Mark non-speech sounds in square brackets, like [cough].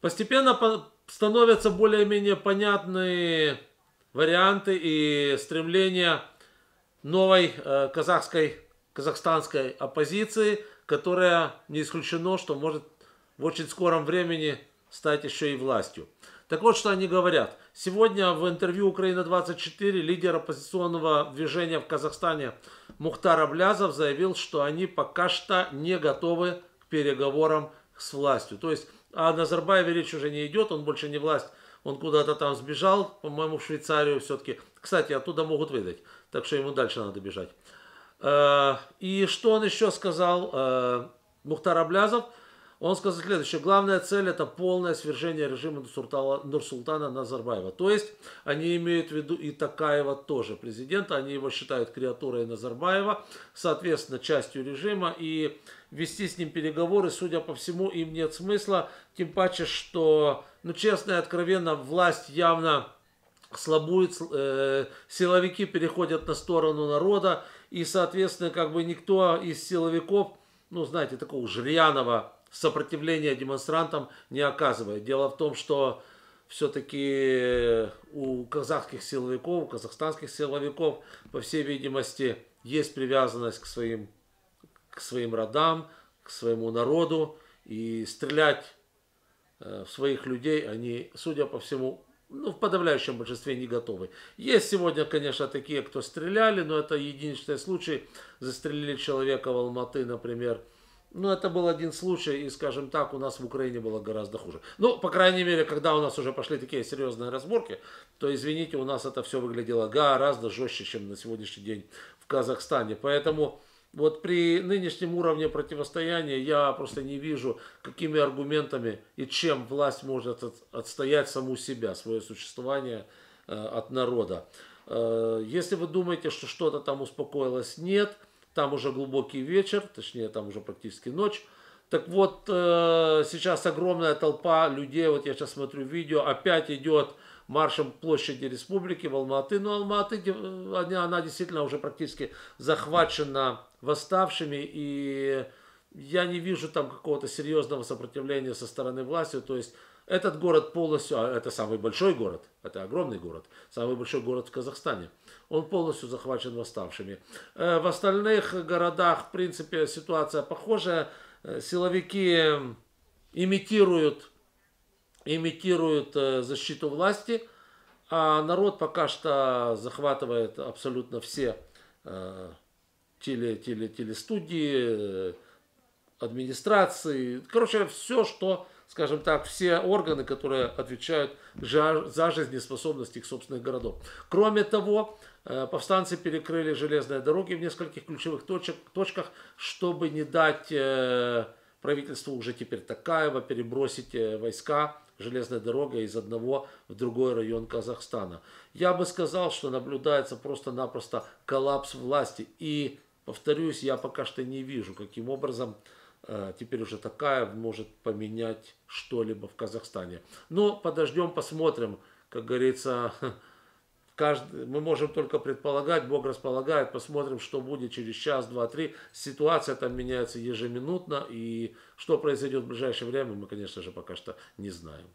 Постепенно становятся более-менее понятные варианты и стремления новой э, казахской, казахстанской оппозиции, которая не исключено, что может в очень скором времени стать еще и властью. Так вот, что они говорят. Сегодня в интервью «Украина-24» лидер оппозиционного движения в Казахстане Мухтар Аблязов заявил, что они пока что не готовы к переговорам с властью. То есть а о Назарбаеве речь уже не идет, он больше не власть, он куда-то там сбежал, по-моему, в Швейцарию все-таки. Кстати, оттуда могут выдать, так что ему дальше надо бежать. Э, и что он еще сказал, э, Мухтар Аблязов – он сказал следующее. Главная цель это полное свержение режима Нурсултана, Нурсултана Назарбаева. То есть они имеют в виду и Такаева тоже президента. Они его считают креатурой Назарбаева, соответственно, частью режима. И вести с ним переговоры, судя по всему, им нет смысла. Тем паче, что, ну честно и откровенно, власть явно слабует, э, силовики переходят на сторону народа. И, соответственно, как бы никто из силовиков, ну знаете, такого жряного сопротивления демонстрантам не оказывает. Дело в том, что все-таки э, у казахских силовиков, у казахстанских силовиков, по всей видимости, есть привязанность к своим, к своим родам, к своему народу. И стрелять э, в своих людей они, судя по всему, ну, в подавляющем большинстве не готовы. Есть сегодня, конечно, такие, кто стреляли, но это единичные случаи. Застрелили человека в Алматы, например, ну, это был один случай, и, скажем так, у нас в Украине было гораздо хуже. Ну, по крайней мере, когда у нас уже пошли такие серьезные разборки, то, извините, у нас это все выглядело гораздо жестче, чем на сегодняшний день в Казахстане. Поэтому вот при нынешнем уровне противостояния я просто не вижу, какими аргументами и чем власть может отстоять саму себя, свое существование э, от народа. Э, если вы думаете, что что-то там успокоилось, нет – там уже глубокий вечер, точнее там уже практически ночь. Так вот, э, сейчас огромная толпа людей, вот я сейчас смотрю видео, опять идет маршем площади республики в Алматы. Но ну, Алматы, э, она действительно уже практически захвачена восставшими и я не вижу там какого-то серьезного сопротивления со стороны власти. То есть этот город полностью, а это самый большой город, это огромный город, самый большой город в Казахстане, он полностью захвачен восставшими. Э, в остальных городах, в принципе, ситуация похожая. Э, силовики имитируют, имитируют э, защиту власти, а народ пока что захватывает абсолютно все теле, теле, телестудии, администрации, короче, все, что, скажем так, все органы, которые отвечают за жизнеспособность их собственных городов. Кроме того, э, повстанцы перекрыли железные дороги в нескольких ключевых точек, точках, чтобы не дать э, правительству уже теперь Такаева перебросить э, войска железной дорогой из одного в другой район Казахстана. Я бы сказал, что наблюдается просто-напросто коллапс власти. И, повторюсь, я пока что не вижу, каким образом Э, теперь уже такая может поменять что-либо в Казахстане. Но подождем, посмотрим, как говорится, [laughs] каждый, мы можем только предполагать, Бог располагает, посмотрим, что будет через час, два, три. Ситуация там меняется ежеминутно, и что произойдет в ближайшее время, мы, конечно же, пока что не знаем.